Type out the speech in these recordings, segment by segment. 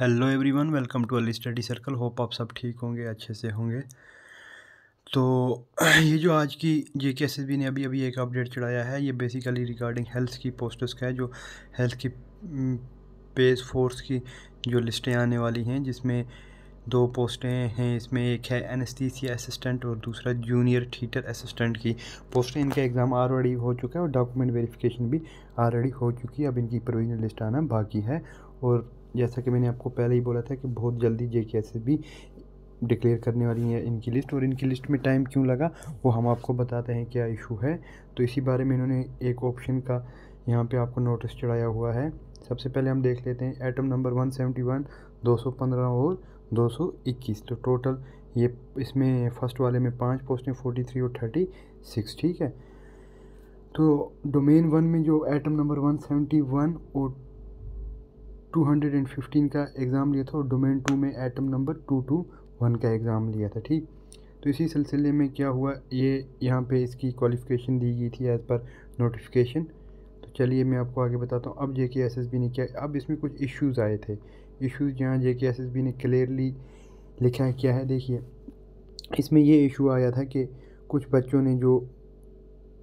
hello everyone welcome to Ali study circle hope आप सब ठीक होंगे अच्छे से होंगे तो ये जो आज की जे के एस एस बी ने अभी अभी एक अपडेट चढ़ाया है ये बेसिकली रिगार्डिंग हेल्थ की पोस्टर्स का है जो हेल्थ की पेज mm, फोर्स की जो लिस्टें आने वाली हैं जिसमें दो पोस्टें हैं इसमें एक है एनस्थीसिया असिस्टेंट और दूसरा जूनियर थीटर असिस्टेंट की पोस्टें इनका एग्ज़ाम ऑलरेडी हो चुका है और डॉक्यूमेंट वेरिफिकेशन भी ऑलरेडी हो चुकी है अब इनकी प्रोविजनल लिस्ट आना बाकी है और जैसा कि मैंने आपको पहले ही बोला था कि बहुत जल्दी जे के एस भी डिक्लेयर करने वाली है इनकी लिस्ट और इनकी लिस्ट में टाइम क्यों लगा वो हम आपको बताते हैं क्या इशू है तो इसी बारे में इन्होंने एक ऑप्शन का यहाँ पे आपको नोटिस चढ़ाया हुआ है सबसे पहले हम देख लेते हैं एटम नंबर 171, 215 और 221 तो टोटल ये इसमें फर्स्ट वाले में पांच पोस्टें थ्री और थर्टी सिक्स ठीक है तो डोमेन वन में जो एटम नंबर वन और 215 का एग्ज़ाम लिया था और डोमेन टू में item number two two one का एग्ज़ाम लिया था ठीक तो इसी सिलसिले में क्या हुआ ये यहाँ पे इसकी क्वालिफ़िकेशन दी गई थी एज़ पर नोटिफिकेशन तो चलिए मैं आपको आगे बताता हूँ अब जे के एस एस बी ने क्या अब इसमें कुछ इश्यूज़ आए थे इश्यूज़ जहाँ J K S S B ने क्लियरली लिखा है क्या है देखिए इसमें ये इशू आया था कि कुछ बच्चों ने जो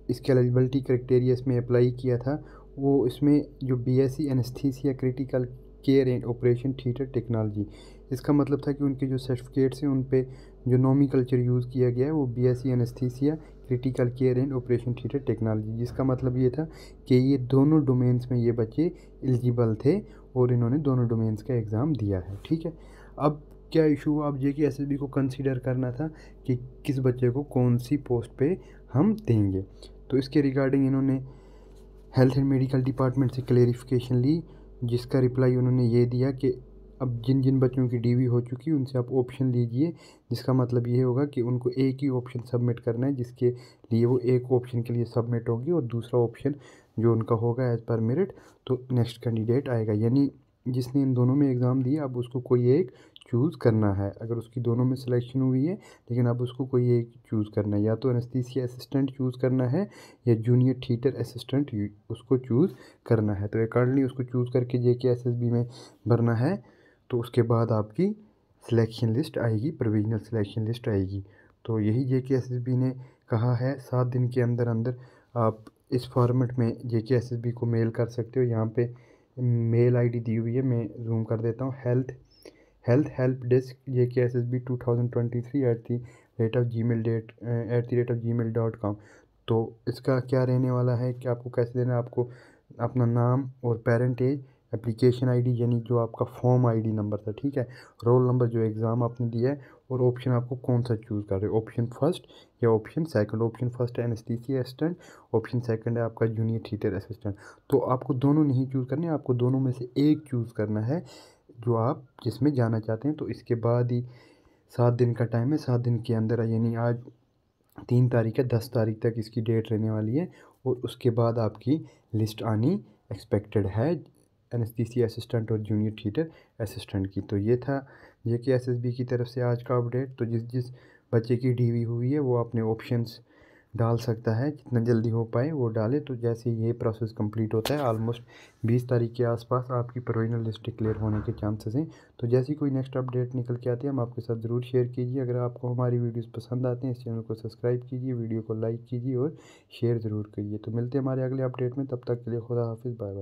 इसके एलिजिबलिटी क्राइटेरिया में अप्लाई किया था वो इसमें जो B S C anaesthesia critical care and operation theatre technology इसका मतलब था कि उनके जो सर्टिफिकेट्स हैं उन पर जो नॉमी कल्चर यूज़ किया गया है वो B S C critical care and operation theatre technology जिसका मतलब ये था कि ये दोनों डोमेन्स में ये बच्चे एलिजिबल थे और इन्होंने दोनों डोमेन्स का एग्ज़ाम दिया है ठीक है अब क्या इशू हुआ अब जे के एस को कंसिडर करना था कि किस बच्चे को कौन सी पोस्ट पे हम देंगे तो इसके रिगार्डिंग इन्होंने हेल्थ एंड मेडिकल डिपार्टमेंट से क्लेरिफिकेशन ली जिसका रिप्लाई उन्होंने ये दिया कि अब जिन जिन बच्चों की डीवी हो चुकी उनसे आप ऑप्शन लीजिए जिसका मतलब ये होगा कि उनको एक ही ऑप्शन सबमिट करना है जिसके लिए वो एक ऑप्शन के लिए सबमिट होगी और दूसरा ऑप्शन जो उनका होगा एज़ पर मेरिट तो नेक्स्ट कैंडिडेट आएगा यानी जिसने इन दोनों में एग्ज़ाम दिया अब उसको कोई एक चूज़ करना है अगर उसकी दोनों में सिलेक्शन हुई है लेकिन अब उसको कोई एक चूज़ करना है या तो एनेस्थीसिया असिस्टेंट चूज़ करना है या जूनियर थिएटर असिस्टेंट उसको चूज़ करना है तो अकॉर्डली उसको चूज़ करके जे के एस एस बी में भरना है तो उसके बाद आपकी सिलेक्शन लिस्ट आएगी प्रोविजनल सिलेक्शन लिस्ट आएगी तो यही जे के एस एस बी ने कहा है सात दिन के अंदर अंदर आप इस फॉर्मेट में J K S S B को मेल कर सकते हो यहाँ पर मेल आईडी दी हुई है मैं जूम कर देता हूँ health health help desk J K S S B two thousand twenty three at the rate of Gmail date at the rate of Gmail dot com तो इसका क्या रहने वाला है कि आपको कैसे देना है आपको अपना नाम और parentage application I D यानी जो आपका फॉर्म आई डी नंबर था ठीक है रोल नंबर जो एग्ज़ाम आपने दिया है और ऑप्शन आपको कौन सा चूज़ कर रहे हो ऑप्शन फर्स्ट या ऑप्शन सेकंड ऑप्शन फर्स्ट है सी असिस्टेंट ऑप्शन सेकंड है आपका जूनियर थीटर असिस्टेंट तो आपको दोनों नहीं चूज़ करने आपको दोनों में से एक चूज़ करना है जो आप जिसमें जाना चाहते हैं तो इसके बाद ही सात दिन का टाइम है सात दिन के अंदर यानी आज तीन तारीख है दस तारीख तक इसकी डेट रहने वाली है और उसके बाद आपकी लिस्ट आनी एक्सपेक्टेड है एन असिस्टेंट और जूनियर थीटर असिस्टेंट की तो ये था जे के एस एस बी की तरफ से आज का अपडेट तो जिस जिस बच्चे की डीवी हुई है वो अपने ऑप्शंस डाल सकता है जितना जल्दी हो पाए वो डाले तो जैसे ये प्रोसेस कंप्लीट होता है ऑलमोस्ट बीस तारीख के आसपास आपकी प्रोविजनल लिस्ट डिक्लेयर होने के चांसेस हैं तो ही कोई नेक्स्ट अपडेट निकल के आती है हम आपके साथ ज़रूर शेयर कीजिए अगर आपको हमारी वीडियोज़ पसंद आते हैं इस चैनल को सब्सक्राइब कीजिए वीडियो को लाइक कीजिए और शेयर ज़रूर करिए तो मिलते हैं हमारे अगले अपडेट में तब तक के लिए खुदा हाफिज़ बाय